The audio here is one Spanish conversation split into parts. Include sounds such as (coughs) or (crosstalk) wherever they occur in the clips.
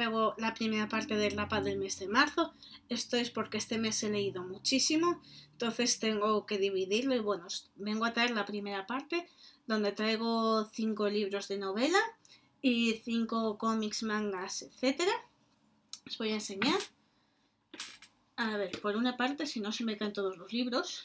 traigo la primera parte del mapa del mes de marzo. Esto es porque este mes he leído muchísimo, entonces tengo que dividirlo y bueno, vengo a traer la primera parte donde traigo cinco libros de novela y cinco cómics, mangas, etcétera. Os voy a enseñar. A ver, por una parte, si no se me caen todos los libros,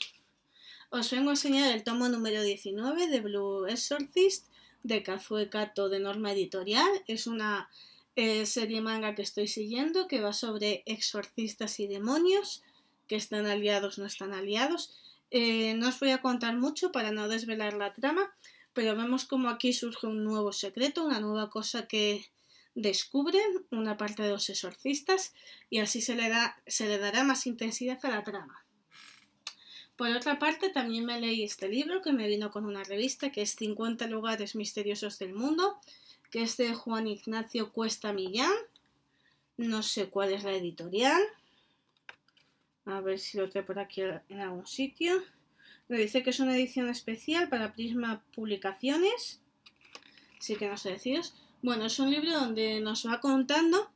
os vengo a enseñar el tomo número 19 de Blue Exorcist de Kazue Kato de Norma Editorial. Es una eh, serie manga que estoy siguiendo que va sobre exorcistas y demonios que están aliados, no están aliados. Eh, no os voy a contar mucho para no desvelar la trama, pero vemos como aquí surge un nuevo secreto, una nueva cosa que descubren una parte de los exorcistas y así se le, da, se le dará más intensidad a la trama. Por otra parte, también me leí este libro que me vino con una revista que es 50 lugares misteriosos del mundo, que es este de Juan Ignacio Cuesta Millán. No sé cuál es la editorial. A ver si lo trae por aquí en algún sitio. Me dice que es una edición especial para Prisma Publicaciones. Así que no sé deciros. Bueno, es un libro donde nos va contando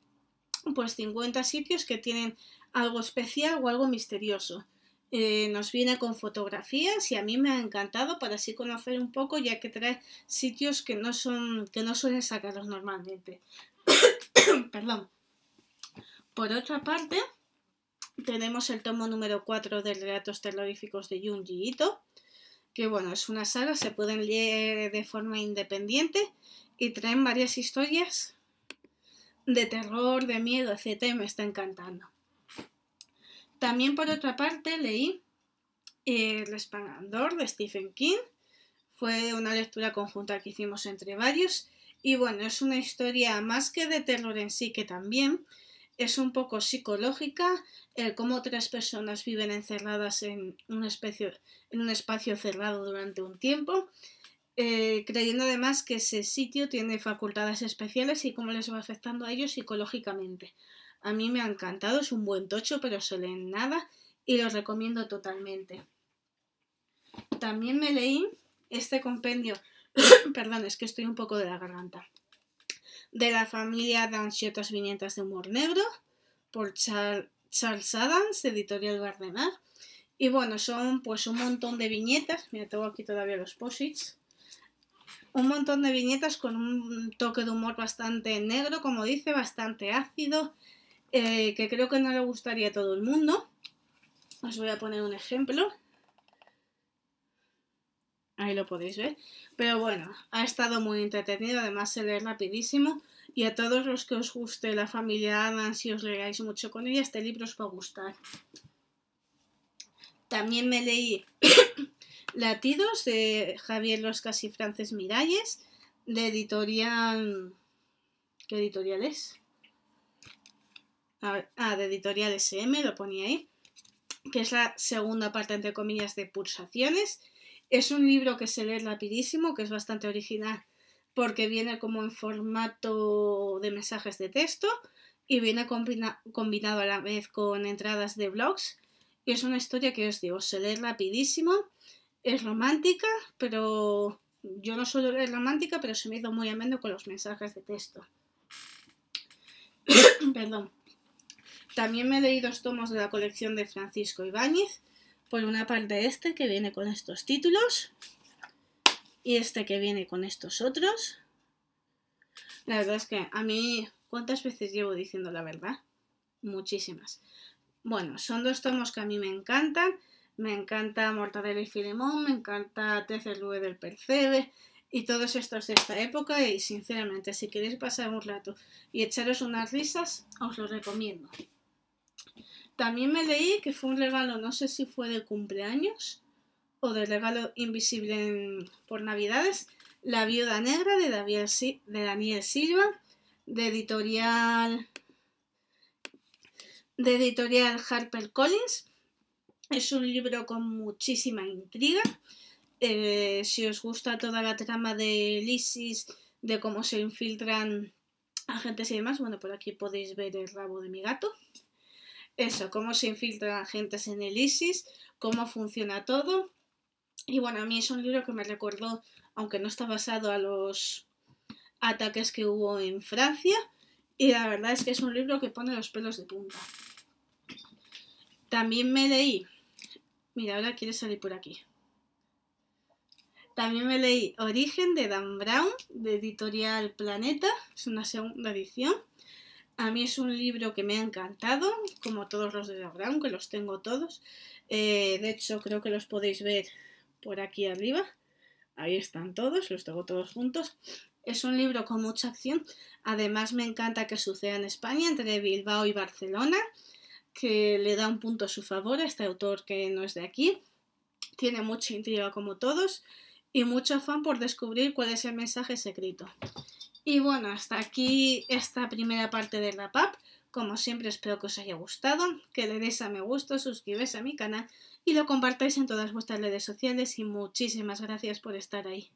pues 50 sitios que tienen algo especial o algo misterioso. Eh, nos viene con fotografías y a mí me ha encantado para así conocer un poco ya que trae sitios que no son que no suelen sacarlos normalmente (coughs) perdón por otra parte tenemos el tomo número 4 de relatos terroríficos de Junji Ito que bueno es una saga se pueden leer de forma independiente y traen varias historias de terror de miedo etc y me está encantando también, por otra parte, leí eh, El Resplandor de Stephen King. Fue una lectura conjunta que hicimos entre varios. Y bueno, es una historia más que de terror en sí, que también es un poco psicológica, el cómo tres personas viven encerradas en un, espacio, en un espacio cerrado durante un tiempo, eh, creyendo además que ese sitio tiene facultades especiales y cómo les va afectando a ellos psicológicamente. A mí me ha encantado, es un buen tocho, pero se lee nada y lo recomiendo totalmente. También me leí este compendio, (coughs) perdón, es que estoy un poco de la garganta, de la familia Adams y viñetas de humor negro, por Charles Adams, editorial gardener Y bueno, son pues un montón de viñetas, mira, tengo aquí todavía los posits, un montón de viñetas con un toque de humor bastante negro, como dice, bastante ácido, eh, que creo que no le gustaría a todo el mundo. Os voy a poner un ejemplo. Ahí lo podéis ver. Pero bueno, ha estado muy entretenido, además se lee rapidísimo. Y a todos los que os guste la familia si os leáis mucho con ella, este libro os va a gustar. También me leí (coughs) Latidos de Javier Loscas y Frances Miralles, de editorial... ¿Qué editorial es? ah, de editorial SM, lo ponía ahí, que es la segunda parte, entre comillas, de Pulsaciones. Es un libro que se lee rapidísimo, que es bastante original, porque viene como en formato de mensajes de texto y viene combinado a la vez con entradas de blogs. Y es una historia que os digo, se lee rapidísimo, es romántica, pero yo no suelo leer romántica, pero se me ha ido muy amendo con los mensajes de texto. (coughs) Perdón. También me he leído dos tomos de la colección de Francisco Ibáñez. Por una parte este que viene con estos títulos y este que viene con estos otros. La verdad es que a mí, ¿cuántas veces llevo diciendo la verdad? Muchísimas. Bueno, son dos tomos que a mí me encantan. Me encanta Mortadelo y Filemón, me encanta Rue del Percebe y todos estos de esta época. Y sinceramente, si queréis pasar un rato y echaros unas risas, os lo recomiendo. También me leí que fue un regalo, no sé si fue de cumpleaños o de regalo invisible por Navidades, La Viuda Negra de, de Daniel Silva, de editorial, de editorial Harper Collins. Es un libro con muchísima intriga. Eh, si os gusta toda la trama de Lysis, de cómo se infiltran agentes y demás, bueno, por aquí podéis ver el rabo de mi gato eso, cómo se infiltran agentes en el ISIS, cómo funciona todo. Y bueno, a mí es un libro que me recordó, aunque no está basado a los ataques que hubo en Francia, y la verdad es que es un libro que pone los pelos de punta. También me leí, mira, ahora quiere salir por aquí. También me leí Origen de Dan Brown, de editorial Planeta, es una segunda edición. A mí es un libro que me ha encantado, como todos los de Brown, que los tengo todos. Eh, de hecho, creo que los podéis ver por aquí arriba. Ahí están todos, los tengo todos juntos. Es un libro con mucha acción. Además, me encanta que suceda en España, entre Bilbao y Barcelona, que le da un punto a su favor a este autor que no es de aquí. Tiene mucha intriga como todos y mucho afán por descubrir cuál es el mensaje secreto. Y bueno, hasta aquí esta primera parte de la PAP. Como siempre espero que os haya gustado, que le deis a me gusta, suscribáis a mi canal y lo compartáis en todas vuestras redes sociales y muchísimas gracias por estar ahí.